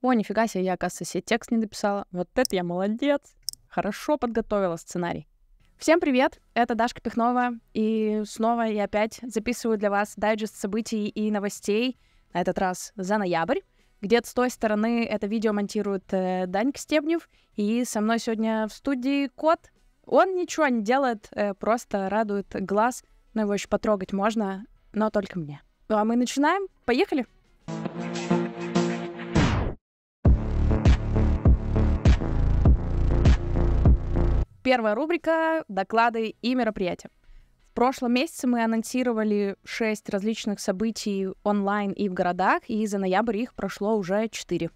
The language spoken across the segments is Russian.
О, нифига себе, я, оказывается, себе текст не дописала. Вот это я молодец. Хорошо подготовила сценарий. Всем привет, это Дашка Пихнова, и снова я опять записываю для вас дайджест событий и новостей, на этот раз за ноябрь. Где-то с той стороны это видео монтирует э, Данька Стебнев, и со мной сегодня в студии Кот. Он ничего не делает, э, просто радует глаз, но ну, его еще потрогать можно, но только мне. Ну а мы начинаем, поехали! Первая рубрика — доклады и мероприятия. В прошлом месяце мы анонсировали шесть различных событий онлайн и в городах, и за ноябрь их прошло уже четыре.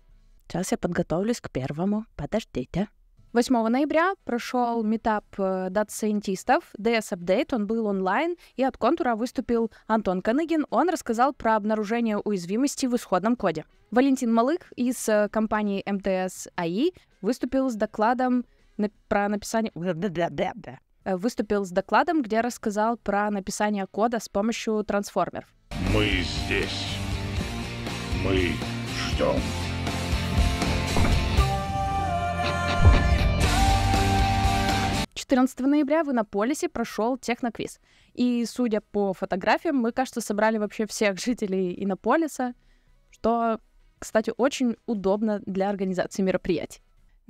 Сейчас я подготовлюсь к первому. Подождите. 8 ноября прошел метап э, дата-сайентистов, DS Update, он был онлайн, и от контура выступил Антон Каныгин. Он рассказал про обнаружение уязвимости в исходном коде. Валентин Малых из э, компании МТС АИ выступил с докладом про написание... Э, выступил с докладом, где рассказал про написание кода с помощью трансформеров. Мы здесь. Мы ждем. Четырнадцатого ноября в Иннополисе прошел техноквиз. И, судя по фотографиям, мы, кажется, собрали вообще всех жителей Иннополиса, что, кстати, очень удобно для организации мероприятий.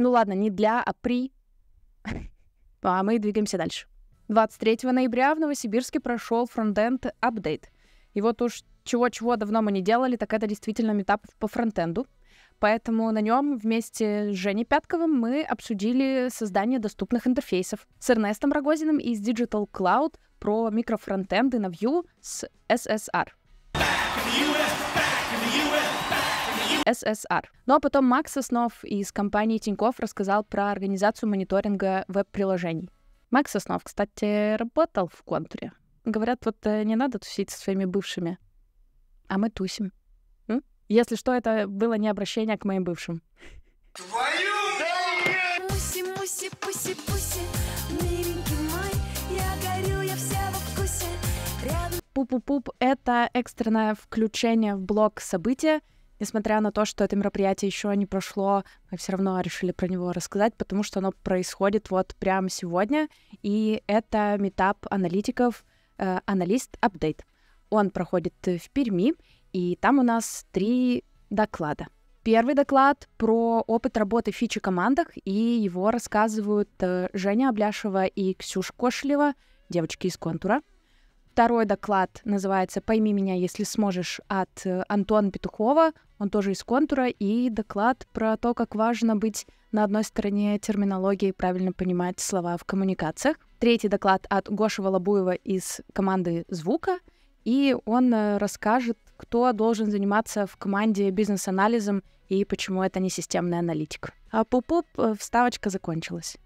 Ну ладно, не для, а при. А мы двигаемся дальше. 23 ноября в Новосибирске прошел фронтенд апдейт. И вот уж чего-чего давно мы не делали, так это действительно метап по фронтенду. Поэтому на нем вместе с Женей Пятковым мы обсудили создание доступных интерфейсов с Эрнестом Рогозиным из Digital Cloud про микрофронтенды на Vue с SSR. Back, ССР. Но ну, а потом Макс Соснов из компании Тиньков рассказал про организацию мониторинга веб-приложений. Макс Соснов, кстати, работал в контуре. Говорят, вот э, не надо тусить со своими бывшими. А мы тусим. М? Если что, это было не обращение к моим бывшим. Твою! Муси, муси, пуси, пуси, миленький мой, я горю, я вся во вкусе. Рядом... Пуп-пуп-пуп — это экстренное включение в блок события, несмотря на то, что это мероприятие еще не прошло, мы все равно решили про него рассказать, потому что оно происходит вот прямо сегодня, и это метап аналитиков э, «Аналист Апдейт». Он проходит э, в Перми, и там у нас три доклада. Первый доклад про опыт работы в фичи-командах, и его рассказывают э, Женя Обляшева и Ксюша Кошелева, девочки из «Контура». Второй доклад называется «Пойми меня, если сможешь» от э, Антона Петухова. Он тоже из «Контура». И доклад про то, как важно быть на одной стороне терминологии и правильно понимать слова в коммуникациях. Третий доклад от Гоши Волобуева из команды «Звука». И он э, расскажет, кто должен заниматься в команде бизнес-анализом и почему это не системная аналитика. А пуп-пуп, э, вставочка закончилась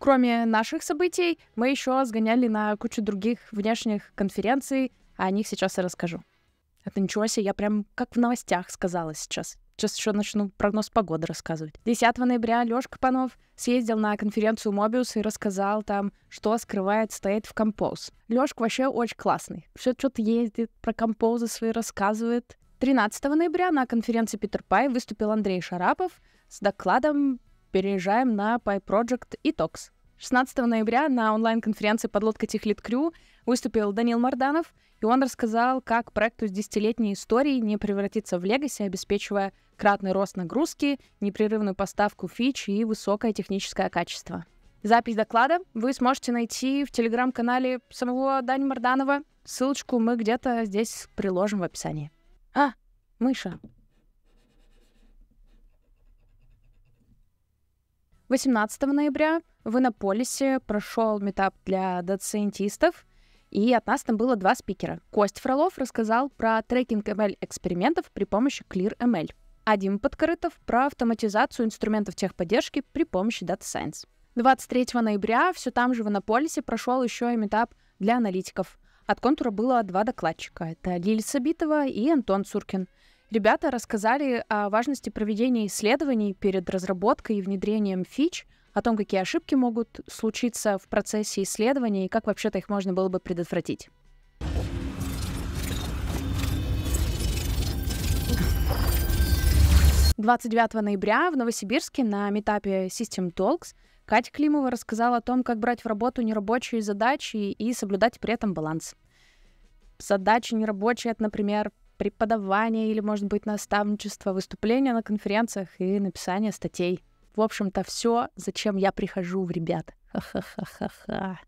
кроме наших событий, мы еще сгоняли на кучу других внешних конференций, а о них сейчас я расскажу. Это ничего себе, я прям как в новостях сказала сейчас. Сейчас еще начну прогноз погоды рассказывать. 10 ноября Лёшка Панов съездил на конференцию Мобиус и рассказал там, что скрывает стоит в Compose. Лёшка вообще очень классный. Все что-то ездит, про Compose свои рассказывает. 13 ноября на конференции Питер Пай выступил Андрей Шарапов с докладом переезжаем на PyProject и tox. 16 ноября на онлайн-конференции под лодкой Техлит Крю» выступил Данил Марданов, и он рассказал, как проекту с десятилетней историей не превратиться в легаси, обеспечивая кратный рост нагрузки, непрерывную поставку фич и высокое техническое качество. Запись доклада вы сможете найти в телеграм-канале самого Дани Марданова. Ссылочку мы где-то здесь приложим в описании. А, мыша, 18 ноября в Иннополисе прошел метап для доцентистов, и от нас там было два спикера. Кость Фролов рассказал про трекинг ML экспериментов при помощи Clear ML, а Дима Подкорытов про автоматизацию инструментов техподдержки при помощи Data Science. 23 ноября все там же в Иннополисе прошел еще и метап для аналитиков. От контура было два докладчика. Это Лиль Сабитова и Антон Цуркин. Ребята рассказали о важности проведения исследований перед разработкой и внедрением фич, о том, какие ошибки могут случиться в процессе исследования и как вообще-то их можно было бы предотвратить. Двадцать девятого ноября в Новосибирске на метапе System Talks Катя Климова рассказала о том, как брать в работу нерабочие задачи и соблюдать при этом баланс задачи нерабочие, это, например, преподавание или, может быть, наставничество, выступления на конференциях и написание статей. В общем-то, все, зачем я прихожу в ребят. ха ха ха ха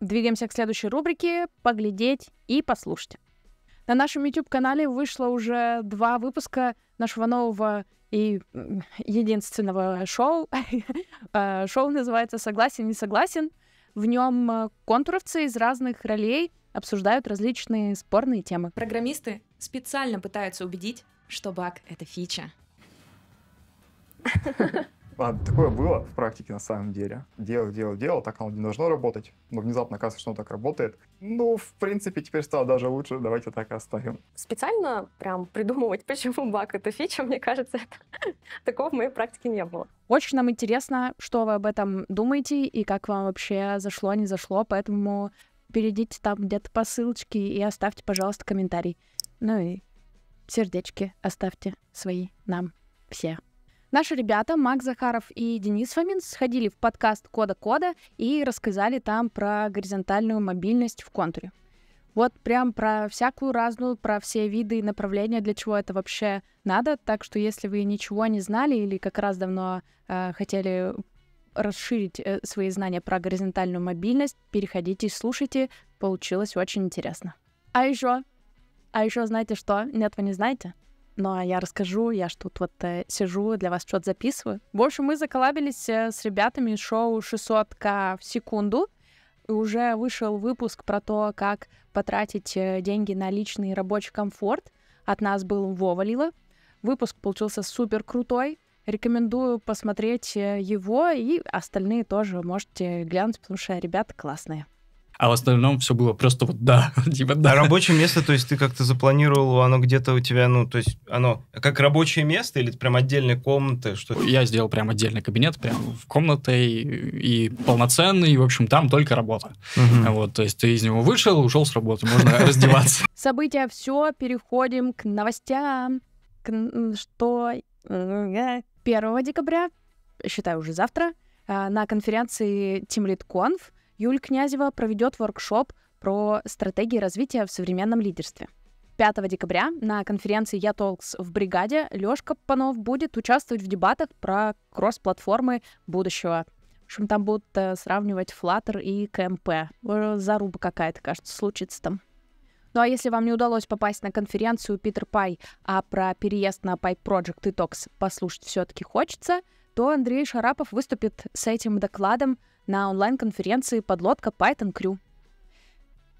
Двигаемся к следующей рубрике «Поглядеть и послушать». На нашем YouTube-канале вышло уже два выпуска нашего нового и единственного шоу. А, шоу называется «Согласен, не согласен». В нем э, контуровцы из разных ролей обсуждают различные спорные темы. Программисты специально пытаются убедить, что баг — это фича. Ладно, такое было в практике на самом деле. Делал, делал, делал, так оно не должно работать. Но внезапно кажется, что оно так работает. Ну, в принципе, теперь стало даже лучше, давайте так и оставим. Специально прям придумывать, почему баг это фича, мне кажется, это... такого в моей практике не было. Очень нам интересно, что вы об этом думаете и как вам вообще зашло, не зашло, поэтому перейдите там где-то по ссылочке и оставьте, пожалуйста, комментарий. Ну и сердечки оставьте свои нам все. Наши ребята Макс Захаров и Денис Фомин сходили в подкаст «Кода Кода» и рассказали там про горизонтальную мобильность в контуре. Вот прям про всякую разную, про все виды и направления, для чего это вообще надо. Так что если вы ничего не знали или как раз давно э, хотели расширить э, свои знания про горизонтальную мобильность, переходите и слушайте. Получилось очень интересно. А еще а еще знаете что? Нет, вы не знаете. Но ну, а я расскажу, я ж тут вот э, сижу, для вас что-то записываю. В общем, мы заколабились э, с ребятами шоу 600к в секунду. И уже вышел выпуск про то, как потратить э, деньги на личный рабочий комфорт. От нас был Вова Лила. Выпуск получился супер крутой. Рекомендую посмотреть э, его и остальные тоже можете глянуть, потому что ребята классные. А в остальном все было просто вот да, типа да. А рабочее место, то есть ты как-то запланировал, оно где-то у тебя, ну, то есть оно как рабочее место или это прям отдельная комната? Что -то? Я сделал прям отдельный кабинет, прям в комнате и, и полноценный, и, в общем, там только работа. Угу. Вот, то есть ты из него вышел, ушел с работы, можно раздеваться. События все, переходим к новостям. Что 1 э, декабря, считаю уже завтра, э, на конференции TeamLead Conf Юль Князева проведет воркшоп про стратегии развития в современном лидерстве. 5 декабря на конференции «Я Толкс» в бригаде Лёшка Панов будет участвовать в дебатах про кросс-платформы будущего. В общем, там будут э, сравнивать Flutter и КМП. Э, заруба какая-то, кажется, случится там. Ну а если вам не удалось попасть на конференцию Питер Пай, а про переезд на Пай Project и Токс послушать все-таки хочется, то Андрей Шарапов выступит с этим докладом на онлайн-конференции «Подлодка Python Crew».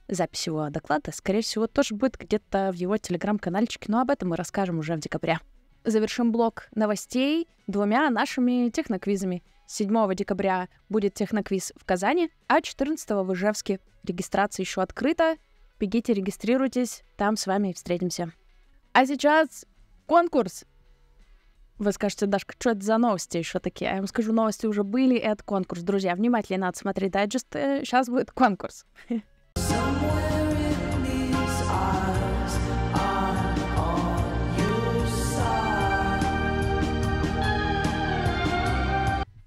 Запись его доклада, скорее всего, тоже будет где-то в его телеграм-канальчике, но об этом мы расскажем уже в декабре. Завершим блок новостей двумя нашими техноквизами. 7 декабря будет техноквиз в Казани, а 14 в Ижевске. Регистрация еще открыта. Бегите, регистрируйтесь, там с вами встретимся. А сейчас конкурс вы скажете, Дашка, что это за новости еще такие? А я вам скажу, новости уже были, и это конкурс. Друзья, внимательно надо смотреть дайджест, сейчас э, будет конкурс.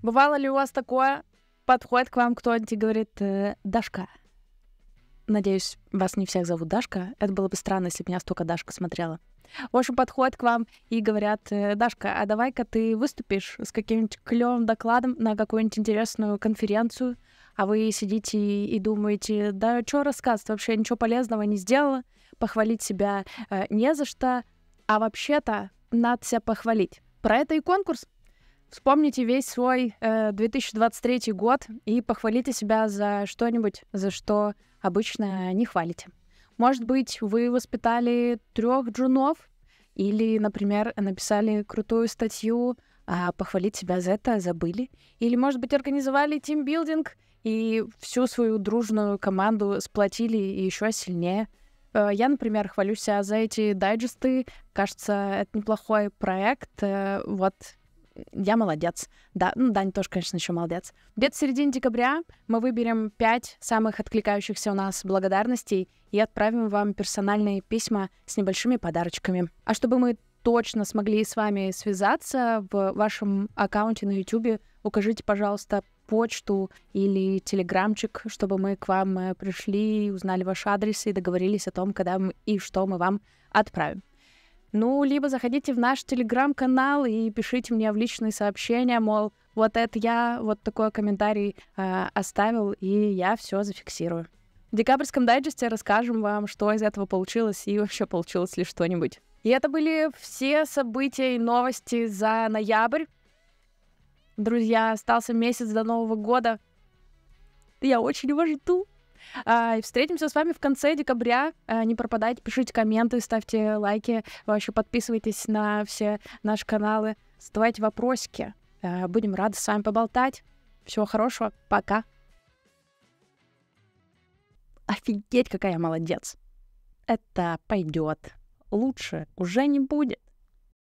Бывало ли у вас такое? Подходит к вам кто-нибудь и говорит, э, Дашка, Надеюсь, вас не всех зовут Дашка. Это было бы странно, если бы меня столько Дашка смотрела. В общем, подходят к вам и говорят, э, Дашка, а давай-ка ты выступишь с каким-нибудь клевым докладом на какую-нибудь интересную конференцию, а вы сидите и думаете, да что рассказывать, вообще ничего полезного не сделала, похвалить себя э, не за что, а вообще-то надо себя похвалить. Про это и конкурс. Вспомните весь свой э, 2023 год и похвалите себя за что-нибудь, за что обычно не хвалите. Может быть, вы воспитали трех джунов или, например, написали крутую статью, а похвалить себя за это забыли. Или, может быть, организовали тимбилдинг и всю свою дружную команду сплотили еще сильнее. Э, я, например, хвалю себя за эти дайджесты. Кажется, это неплохой проект. Э, вот я молодец. Да, ну, Дань тоже, конечно, еще молодец. Где-то в середине декабря мы выберем пять самых откликающихся у нас благодарностей и отправим вам персональные письма с небольшими подарочками. А чтобы мы точно смогли с вами связаться в вашем аккаунте на YouTube, укажите, пожалуйста, почту или телеграмчик, чтобы мы к вам э, пришли, узнали ваш адрес и договорились о том, когда мы и что мы вам отправим. Ну, либо заходите в наш телеграм-канал и пишите мне в личные сообщения, мол, вот это я, вот такой комментарий э, оставил, и я все зафиксирую. В декабрьском дайджесте расскажем вам, что из этого получилось и вообще получилось ли что-нибудь. И это были все события и новости за ноябрь. Друзья, остался месяц до Нового года. Я очень его жду. А, и встретимся с вами в конце декабря. А, не пропадайте, пишите комменты, ставьте лайки, вообще подписывайтесь на все наши каналы, задавайте вопросики. А, будем рады с вами поболтать. Всего хорошего, пока. Офигеть, какая я молодец. Это пойдет. Лучше уже не будет.